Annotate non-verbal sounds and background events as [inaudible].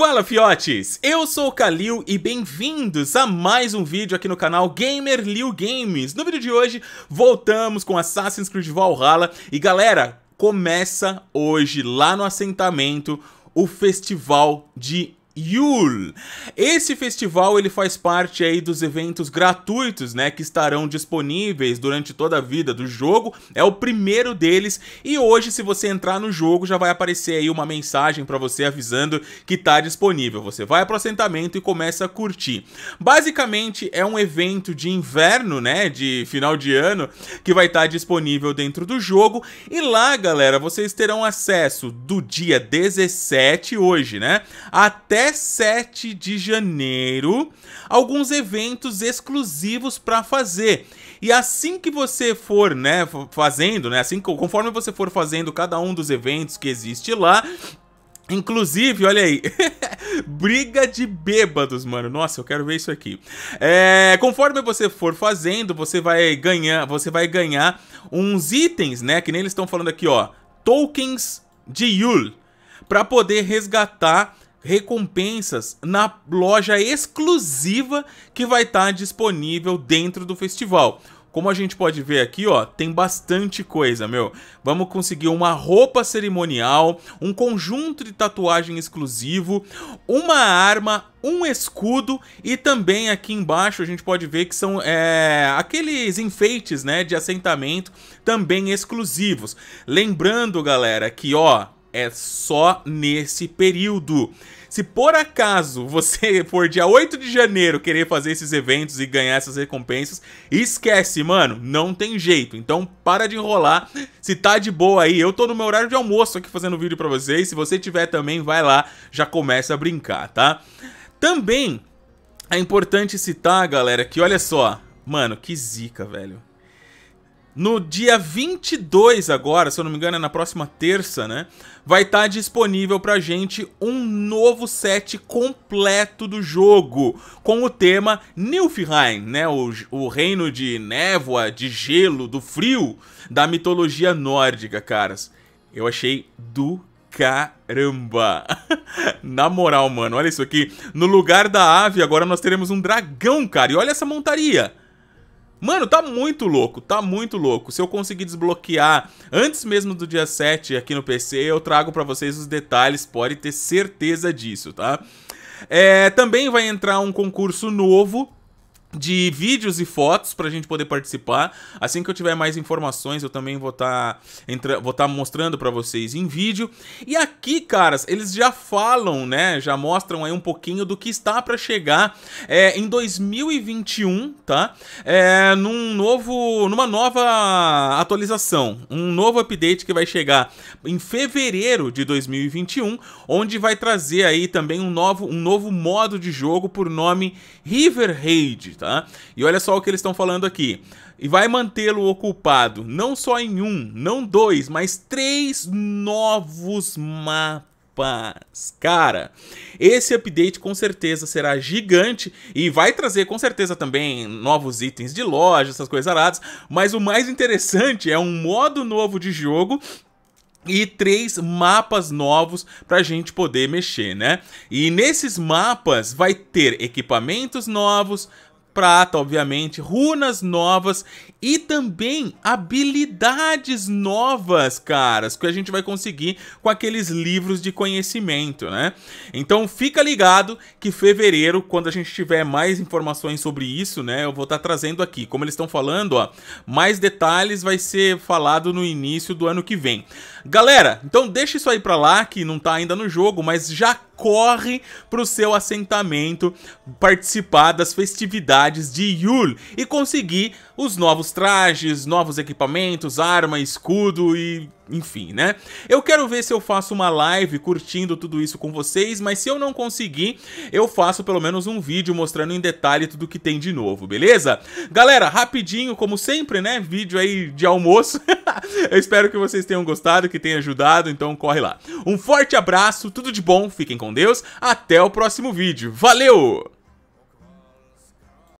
Fala fiotes, eu sou o Kalil e bem-vindos a mais um vídeo aqui no canal Gamer Liu Games. No vídeo de hoje voltamos com Assassin's Creed Valhalla e galera, começa hoje lá no assentamento o festival de Yule. Esse festival ele faz parte aí dos eventos gratuitos, né, que estarão disponíveis durante toda a vida do jogo. É o primeiro deles e hoje se você entrar no jogo já vai aparecer aí uma mensagem para você avisando que tá disponível. Você vai pro assentamento e começa a curtir. Basicamente é um evento de inverno, né, de final de ano que vai estar tá disponível dentro do jogo e lá, galera, vocês terão acesso do dia 17 hoje, né, até 17 de janeiro alguns eventos exclusivos para fazer. E assim que você for, né, fazendo, né, assim conforme você for fazendo cada um dos eventos que existe lá, Inclusive, olha aí, [laughs] briga de bêbados, mano. Nossa, eu quero ver isso aqui. É, conforme você for fazendo, você vai ganhar, você vai ganhar uns itens, né? Que nem eles estão falando aqui, ó, tokens de Yule, para poder resgatar recompensas na loja exclusiva que vai estar tá disponível dentro do festival. Como a gente pode ver aqui, ó, tem bastante coisa, meu. Vamos conseguir uma roupa cerimonial, um conjunto de tatuagem exclusivo, uma arma, um escudo e também aqui embaixo a gente pode ver que são é, aqueles enfeites, né, de assentamento também exclusivos. Lembrando, galera, que ó, é só nesse período. Se por acaso você [laughs] for dia 8 de janeiro querer fazer esses eventos e ganhar essas recompensas, esquece, mano, não tem jeito. Então para de enrolar. Se tá de boa aí, eu tô no meu horário de almoço aqui fazendo vídeo para vocês. Se você tiver também, vai lá, já começa a brincar, tá? Também é importante citar, galera, que olha só, mano, que zica, velho. No dia 22 agora, se eu não me engano, é na próxima terça, né? Vai estar tá disponível pra gente um novo set completo do jogo, com o tema Nilfheim, né? O, o reino de névoa, de gelo, do frio, da mitologia nórdica, caras. Eu achei do caramba. [laughs] Na moral, mano, olha isso aqui. No lugar da ave, agora nós teremos um dragão, cara. E olha essa montaria. Mano, tá muito louco, tá muito louco. Se eu conseguir desbloquear antes mesmo do dia 7 aqui no PC, eu trago pra vocês os detalhes, pode ter certeza disso, tá? É, também vai entrar um concurso novo de vídeos e fotos para a gente poder participar. Assim que eu tiver mais informações, eu também vou estar tá, tá mostrando para vocês em vídeo. E aqui, caras, eles já falam, né? Já mostram aí um pouquinho do que está para chegar é, em 2021, tá? É, num novo, numa nova atualização, um novo update que vai chegar em fevereiro de 2021, onde vai trazer aí também um novo, um novo modo de jogo por nome River Raid tá? E olha só o que eles estão falando aqui. E vai mantê-lo ocupado não só em um, não dois, mas três novos mapas. Cara, esse update com certeza será gigante e vai trazer com certeza também novos itens de loja, essas coisas aradas, mas o mais interessante é um modo novo de jogo e três mapas novos para a gente poder mexer, né? E nesses mapas vai ter equipamentos novos, prata, obviamente, runas novas e também habilidades novas, caras, que a gente vai conseguir com aqueles livros de conhecimento, né? Então fica ligado que fevereiro, quando a gente tiver mais informações sobre isso, né, eu vou estar tá trazendo aqui. Como eles estão falando, ó, mais detalhes vai ser falado no início do ano que vem. Galera, então deixa isso aí pra lá, que não tá ainda no jogo, mas já corre pro seu assentamento participar das festividades cidades de Yul e conseguir os novos trajes, novos equipamentos, arma, escudo e enfim, né? Eu quero ver se eu faço uma live curtindo tudo isso com vocês, mas se eu não conseguir, eu faço pelo menos um vídeo mostrando em detalhe tudo que tem de novo, beleza? Galera, rapidinho, como sempre, né? Vídeo aí de almoço. [laughs] eu espero que vocês tenham gostado, que tenha ajudado, então corre lá. Um forte abraço, tudo de bom, fiquem com Deus, até o próximo vídeo. Valeu!